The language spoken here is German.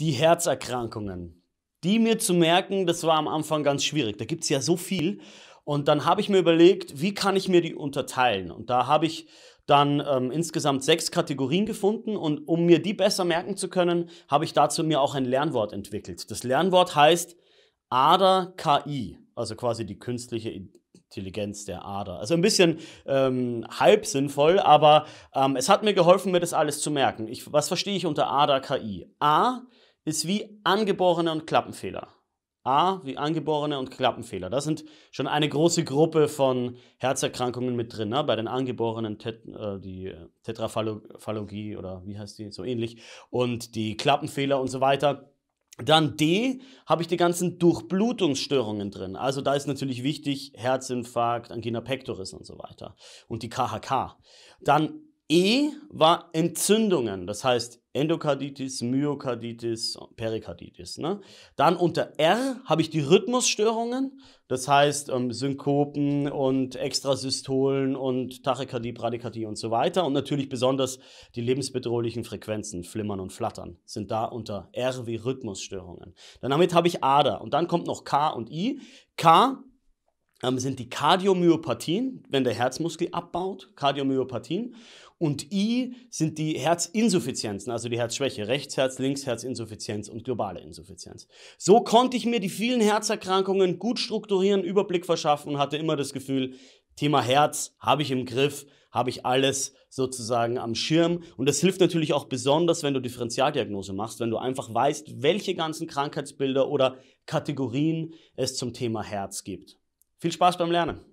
die Herzerkrankungen. Die mir zu merken, das war am Anfang ganz schwierig. Da gibt es ja so viel. Und dann habe ich mir überlegt, wie kann ich mir die unterteilen? Und da habe ich dann ähm, insgesamt sechs Kategorien gefunden und um mir die besser merken zu können, habe ich dazu mir auch ein Lernwort entwickelt. Das Lernwort heißt ADA KI, also quasi die künstliche Intelligenz der ADA. Also ein bisschen ähm, halb sinnvoll, aber ähm, es hat mir geholfen, mir das alles zu merken. Ich, was verstehe ich unter ADA KI? A ist wie angeborene und Klappenfehler. A wie angeborene und Klappenfehler. Das sind schon eine große Gruppe von Herzerkrankungen mit drin. Ne? Bei den angeborenen Tet äh, die äh, Tetraphalogie oder wie heißt die so ähnlich und die Klappenfehler und so weiter. Dann D habe ich die ganzen Durchblutungsstörungen drin. Also da ist natürlich wichtig Herzinfarkt, Angina pectoris und so weiter und die KHK. Dann E war Entzündungen, das heißt Endokarditis, Myokarditis, Perikarditis. Ne? Dann unter R habe ich die Rhythmusstörungen, das heißt ähm, Synkopen und Extrasystolen und Tachykardie, Bradykardie und so weiter. Und natürlich besonders die lebensbedrohlichen Frequenzen, Flimmern und Flattern, sind da unter R wie Rhythmusstörungen. Dann damit habe ich Ader und dann kommt noch K und I. K ähm, sind die Kardiomyopathien, wenn der Herzmuskel abbaut, Kardiomyopathien. Und I sind die Herzinsuffizienzen, also die Herzschwäche, Rechtsherz, Linksherzinsuffizienz und globale Insuffizienz. So konnte ich mir die vielen Herzerkrankungen gut strukturieren, Überblick verschaffen und hatte immer das Gefühl, Thema Herz habe ich im Griff, habe ich alles sozusagen am Schirm. Und das hilft natürlich auch besonders, wenn du Differentialdiagnose machst, wenn du einfach weißt, welche ganzen Krankheitsbilder oder Kategorien es zum Thema Herz gibt. Viel Spaß beim Lernen!